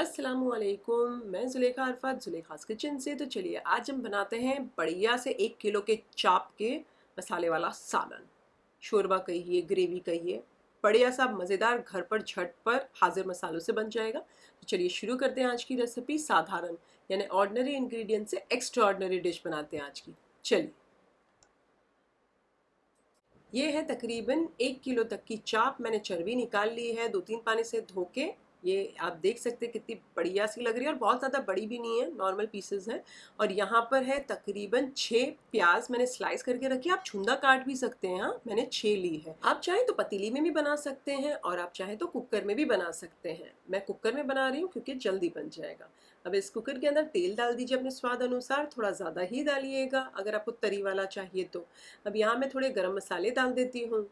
असलकुम मैं जुलेखा अरफात जुलेखा किचन से तो चलिए आज हम बनाते हैं बढ़िया से एक किलो के चाप के मसाले वाला सालन शोरबा कहिए ग्रेवी कहिए बढ़िया सा मज़ेदार घर पर झट पर हाजिर मसालों से बन जाएगा तो चलिए शुरू करते हैं आज की रेसिपी साधारण यानी ऑर्डनरी इन्ग्रीडियंट से एक्स्ट्रा डिश बनाते हैं आज की चलिए ये है तकरीबन एक किलो तक की चाप मैंने चर्बी निकाल ली है दो तीन पानी से धो के ये आप देख सकते हैं कितनी बढ़िया सी लग रही है और बहुत ज़्यादा बड़ी भी नहीं है नॉर्मल पीसेस हैं और यहाँ पर है तकरीबन छः प्याज मैंने स्लाइस करके रखी आप छुंदा काट भी सकते हैं हाँ मैंने छः ली है आप चाहें तो पतीली में भी बना सकते हैं और आप चाहें तो कुकर में भी बना सकते हैं मैं कुकर में बना रही हूँ क्योंकि जल्दी बन जाएगा अब इस कुकर के अंदर तेल डाल दीजिए अपने स्वाद अनुसार थोड़ा ज़्यादा ही डालिएगा अगर आपको तरी वाला चाहिए तो अब यहाँ मैं थोड़े गर्म मसाले डाल देती हूँ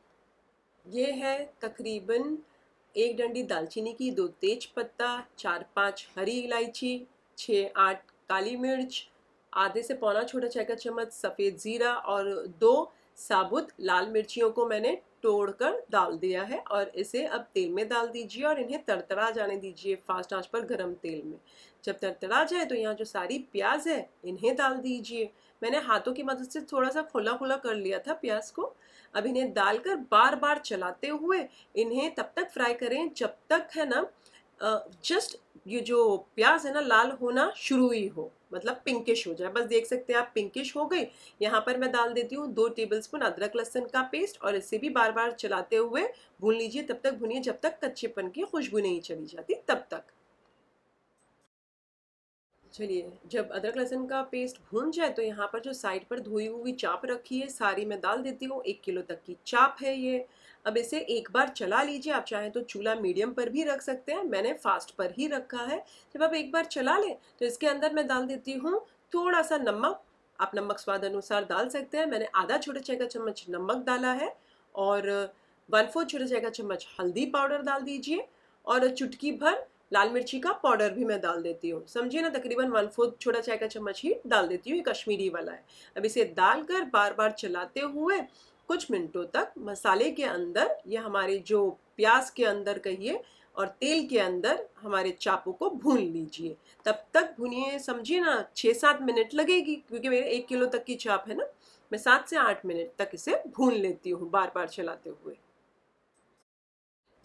ये है तकरीबन एक डंडी दालचीनी की दो तेज पत्ता चार पाँच हरी इलायची छः आठ काली मिर्च आधे से पौना छोटा चाय का चम्मच सफ़ेद ज़ीरा और दो साबुत लाल मिर्चियों को मैंने तोड़ कर डाल दिया है और इसे अब तेल में डाल दीजिए और इन्हें तरतरा जाने दीजिए फास्ट आंच पर गरम तेल में जब तड़तड़ा जाए तो यहाँ जो सारी प्याज है इन्हें डाल दीजिए मैंने हाथों की मदद से थोड़ा सा खुला खुला कर लिया था प्याज को अब इन्हें डालकर बार बार चलाते हुए इन्हें तब तक फ्राई करें जब तक है ना जस्ट ये जो प्याज है ना लाल होना शुरू ही हो मतलब पिंकिश हो जाए बस देख सकते हैं आप पिंकिश हो गई यहाँ पर मैं डाल देती हूँ दो टेबलस्पून अदरक लहसन का पेस्ट और इसे भी बार बार चलाते हुए भून लीजिए तब तक भुनिए जब तक कच्चेपन की खुशबू नहीं चली जाती तब तक चलिए जब अदरक लहसुन का पेस्ट भून जाए तो यहाँ पर जो साइड पर धोई हुई चाप रखी है सारी मैं डाल देती हूँ एक किलो तक की चाप है ये अब इसे एक बार चला लीजिए आप चाहें तो चूल्हा मीडियम पर भी रख सकते हैं मैंने फास्ट पर ही रखा है जब आप एक बार चला लें तो इसके अंदर मैं डाल देती हूँ थोड़ा सा नमक आप नमक स्वाद अनुसार डाल सकते हैं मैंने आधा छोटे चाय का चम्मच नमक डाला है और वन फोर्थ छोटे चाय का चम्मच हल्दी पाउडर डाल दीजिए और चुटकी भर लाल मिर्ची का पाउडर भी मैं डाल देती हूँ समझिए ना तकरीबन वन फोर्थ छोटा चाय का चम्मच ही डाल देती हूँ ये कश्मीरी वाला है अब इसे डालकर बार बार चलाते हुए कुछ मिनटों तक मसाले के अंदर या हमारे जो प्याज के अंदर कहिए और तेल के अंदर हमारे चापों को भून लीजिए तब तक भूनिए समझिए ना छः सात मिनट लगेगी क्योंकि मेरे एक किलो तक की चाप है ना मैं सात से आठ मिनट तक इसे भून लेती हूँ बार बार चलाते हुए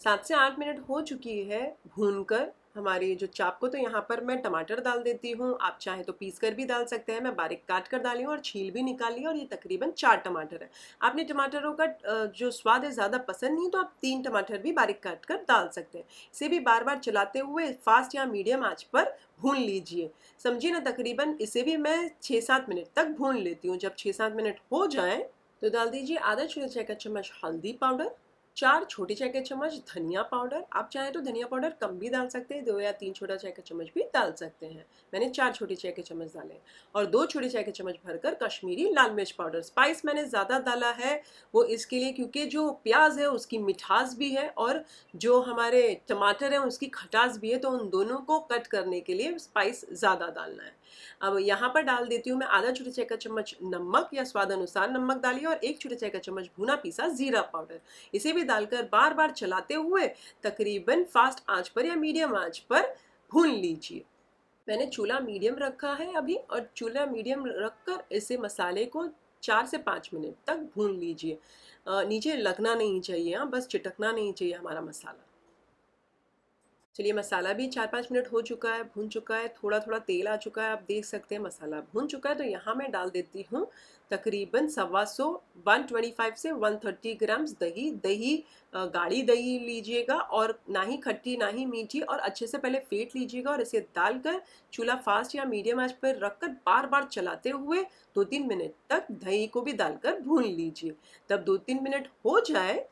सात से आठ मिनट हो चुकी है भून कर हमारी जो चाप को तो यहाँ पर मैं टमाटर डाल देती हूँ आप चाहे तो पीस कर भी डाल सकते हैं मैं बारीक काट कर डाली हूँ और छील भी निकाल ली और ये तकरीबन चार टमाटर है आपने टमाटरों का जो स्वाद है ज़्यादा पसंद नहीं तो आप तीन टमाटर भी बारीक काट कर डाल सकते हैं इसे भी बार बार चलाते हुए फास्ट या मीडियम आँच पर भून लीजिए समझिए ना तकरीबन इसे भी मैं छः सात मिनट तक भून लेती हूँ जब छः सात मिनट हो जाए तो डाल दीजिए आधा छोटे चाय का चम्मच हल्दी पाउडर चार छोटे चाय के चम्मच धनिया पाउडर आप चाहें तो धनिया पाउडर कम भी डाल सकते हैं दो या तीन छोटा चाय के चम्मच भी डाल सकते हैं मैंने चार छोटे चाय के चम्मच डाले और दो छोटे चाय के चम्मच भरकर कश्मीरी लाल मिर्च पाउडर स्पाइस मैंने ज़्यादा डाला है वो इसके लिए क्योंकि जो प्याज है उसकी मिठास भी है और जो हमारे टमाटर हैं उसकी खटास भी है तो उन दोनों को कट करने के लिए स्पाइस ज़्यादा डालना है अब यहाँ पर डाल देती हूँ मैं आधा छोटे चाय का चम्मच नमक या स्वाद अनुसार नमक डालिए और एक छोटे चाय का चम्मच भुना पीसा जीरा पाउडर इसे भी डालकर बार बार चलाते हुए तकरीबन फास्ट आँच पर या मीडियम आँच पर भून लीजिए मैंने चूल्हा मीडियम रखा है अभी और चूल्हा मीडियम रखकर इसे मसाले को चार से पाँच मिनट तक भून लीजिए नीचे लगना नहीं चाहिए हाँ बस चिटकना नहीं चाहिए हमारा मसाला चलिए मसाला भी चार पाँच मिनट हो चुका है भून चुका है थोड़ा थोड़ा तेल आ चुका है आप देख सकते हैं मसाला भून चुका है तो यहाँ मैं डाल देती हूँ तकरीबन सवा सौ वन ट्वेंटी फाइव से वन थर्टी ग्राम्स दही दही गाढ़ी दही लीजिएगा और ना ही खट्टी ना ही मीठी और अच्छे से पहले फेंट लीजिएगा और इसे डालकर चूल्हा फास्ट या मीडियम आंच पर रखकर बार बार चलाते हुए दो तीन मिनट तक दही को भी डालकर भून लीजिए तब दो तीन मिनट हो जाए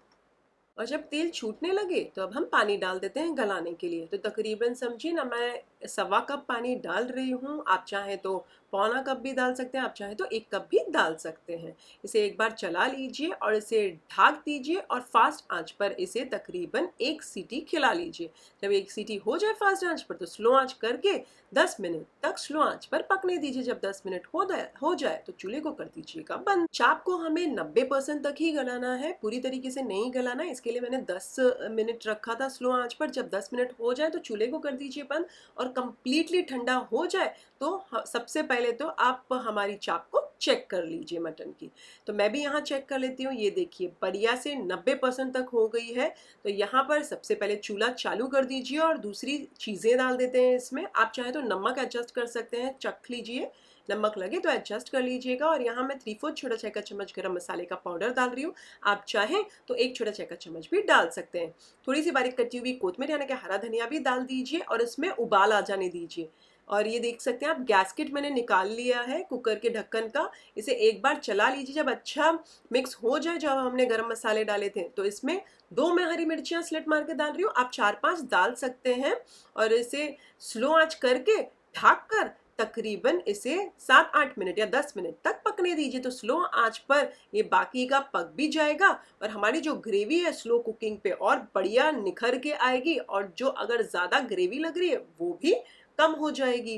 और जब तेल छूटने लगे तो अब हम पानी डाल देते हैं गलाने के लिए तो तकरीबन समझिए ना मैं सवा कप पानी डाल रही हूँ आप चाहें तो पौना कप भी डाल सकते हैं आप चाहें तो एक कप भी डाल सकते हैं इसे एक बार चला लीजिए और इसे ढाक दीजिए और फास्ट आंच पर इसे तकरीबन एक सीटी खिला लीजिए जब एक सीटी हो जाए फास्ट आंच पर तो स्लो आंच करके 10 मिनट तक स्लो आंच पर पकने दीजिए जब 10 मिनट हो जाए हो जाए तो चूल्हे को कर दीजिएगा बंद चाप को हमें नब्बे परसेंट तक ही गलाना है पूरी तरीके से नहीं गलाना इसके लिए मैंने दस मिनट रखा था स्लो आँच पर जब दस मिनट हो जाए तो चूल्हे को कर दीजिए बंद और और कम्प्लीटली ठंडा हो जाए तो सबसे पहले तो आप हमारी चाप को चेक कर लीजिए मटन की तो मैं भी यहाँ चेक कर लेती हूँ ये देखिए बढ़िया से 90 परसेंट तक हो गई है तो यहाँ पर सबसे पहले चूल्हा चालू कर दीजिए और दूसरी चीज़ें डाल देते हैं इसमें आप चाहे तो नमक एडजस्ट कर सकते हैं चख लीजिए नमक लगे तो एडजस्ट कर लीजिएगा और यहाँ मैं थ्री फोर्थ छोटा चाय चम्मच गर्म मसाले का पाउडर डाल रही हूँ आप चाहें तो एक छोटा चाय चम्मच भी डाल सकते हैं थोड़ी सी बारीक कटी हुई कोतमीर यानी कि हरा धनिया भी डाल दीजिए और इसमें उबाल आ जाने दीजिए और ये देख सकते हैं आप गैसकेट मैंने निकाल लिया है कुकर के ढक्कन का इसे एक बार चला लीजिए जब अच्छा मिक्स हो जाए जब हमने गरम मसाले डाले थे तो इसमें दो मैं हरी मिर्चियाँ स्लेट मार के डाल रही हूँ आप चार पांच डाल सकते हैं और इसे स्लो आंच करके ढाक कर तकरीबन इसे सात आठ मिनट या दस मिनट तक पकने दीजिए तो स्लो आंच पर ये बाकी का पक भी जाएगा और हमारी जो ग्रेवी है स्लो कुकिंग पे और बढ़िया निखर के आएगी और जो अगर ज़्यादा ग्रेवी लग रही है वो भी कम हो जाएगी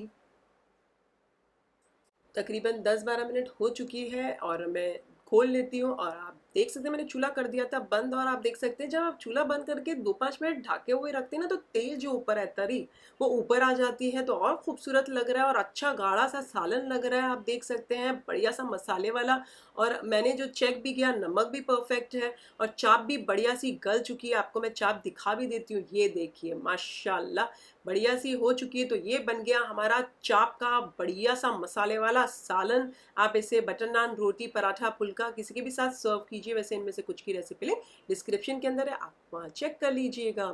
तकरीबन दस बारह मिनट हो चुकी है और मैं खोल लेती हूँ और देख सकते हैं मैंने चूल्हा कर दिया था बंद और आप देख सकते हैं जब आप चूल्हा बंद करके दो पाँच मिनट ढाके हुए रखते हैं ना तो तेल जो ऊपर है तरी वो ऊपर आ जाती है तो और खूबसूरत लग रहा है और अच्छा गाढ़ा सा सालन लग रहा है आप देख सकते हैं बढ़िया सा मसाले वाला और मैंने जो चेक भी किया नमक भी परफेक्ट है और चाप भी बढ़िया सी गल चुकी है आपको मैं चाप दिखा भी देती हूँ ये देखिए माशाला बढ़िया सी हो चुकी है तो ये बन गया हमारा चाप का बढ़िया सा मसाले वाला सालन आप इसे बटर नान रोटी पराठा फुल्का किसी के भी साथ सर्व कीजिए वैसे इनमें से कुछ की रेसिपी ले डिस्क्रिप्शन के अंदर है आप वहाँ चेक कर लीजिएगा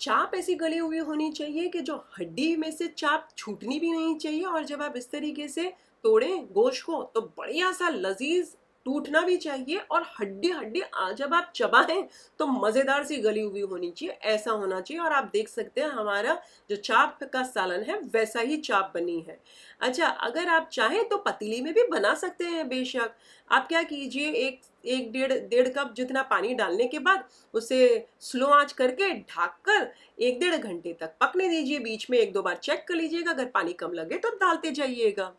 चाप ऐसी गली हुई होनी चाहिए कि जो हड्डी में से चाप छूटनी भी नहीं चाहिए और जब आप इस तरीके से तोड़ें गोश्त को तो बढ़िया सा लजीज टूटना भी चाहिए और हड्डी हड्डी जब आप चबाएं तो मज़ेदार सी गली हुई होनी चाहिए ऐसा होना चाहिए और आप देख सकते हैं हमारा जो चाप का सालन है वैसा ही चाप बनी है अच्छा अगर आप चाहें तो पतीली में भी बना सकते हैं बेशक आप क्या कीजिए एक एक डेढ़ डेढ़ कप जितना पानी डालने के बाद उसे स्लो आंच करके ढाक कर एक डेढ़ घंटे तक पकने दीजिए बीच में एक दो बार चेक कर लीजिएगा अगर पानी कम लगे तो डालते जाइएगा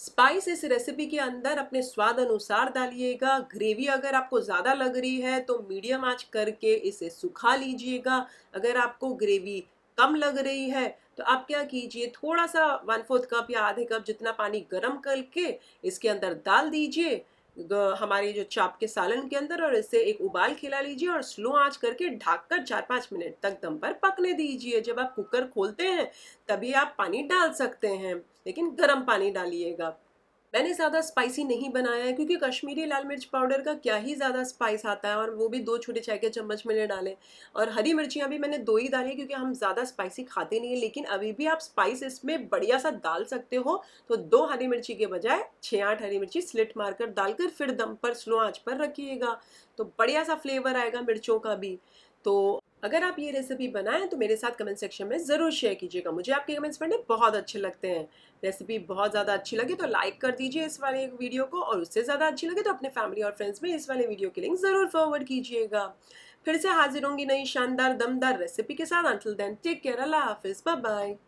स्पाइस इस रेसिपी के अंदर अपने स्वाद अनुसार डालिएगा ग्रेवी अगर आपको ज़्यादा लग रही है तो मीडियम आंच करके इसे सुखा लीजिएगा अगर आपको ग्रेवी कम लग रही है तो आप क्या कीजिए थोड़ा सा वन फोर्थ कप या आधे कप जितना पानी गर्म करके इसके अंदर डाल दीजिए हमारी जो चाप के सालन के अंदर और इसे एक उबाल खिला लीजिए और स्लो आंच करके ढककर चार पाँच मिनट तक दम पर पकने दीजिए जब आप कुकर खोलते हैं तभी आप पानी डाल सकते हैं लेकिन गर्म पानी डालिएगा मैंने ज़्यादा स्पाइसी नहीं बनाया है क्योंकि कश्मीरी लाल मिर्च पाउडर का क्या ही ज़्यादा स्पाइस आता है और वो भी दो छोटे चाय के चम्मच मैंने डाले और हरी मिर्चियाँ भी मैंने दो ही डाली क्योंकि हम ज़्यादा स्पाइसी खाते नहीं हैं लेकिन अभी भी आप स्पाइस इसमें बढ़िया सा डाल सकते हो तो दो हरी मिर्ची के बजाय छः आठ हरी मिर्ची स्लिट मारकर डालकर फिर दम पर स्लो आँच पर रखिएगा तो बढ़िया सा फ्लेवर आएगा मिर्चों का भी तो अगर आप ये रेसिपी बनाएं तो मेरे साथ कमेंट सेक्शन में ज़रूर शेयर कीजिएगा मुझे आपके कमेंट्स पढ़ने बहुत अच्छे लगते हैं रेसिपी बहुत ज़्यादा अच्छी लगे तो लाइक कर दीजिए इस वाले वीडियो को और उससे ज़्यादा अच्छी लगे तो अपने फैमिली और फ्रेंड्स में इस वाले वीडियो की लिंक ज़रूर फॉरवर्ड कीजिएगा फिर से हाजिर होंगी नई शानदार दमदार रेसिपी के साथ अंटिल देन टेक केयर अल्लाह हाफिज़ बाय बाय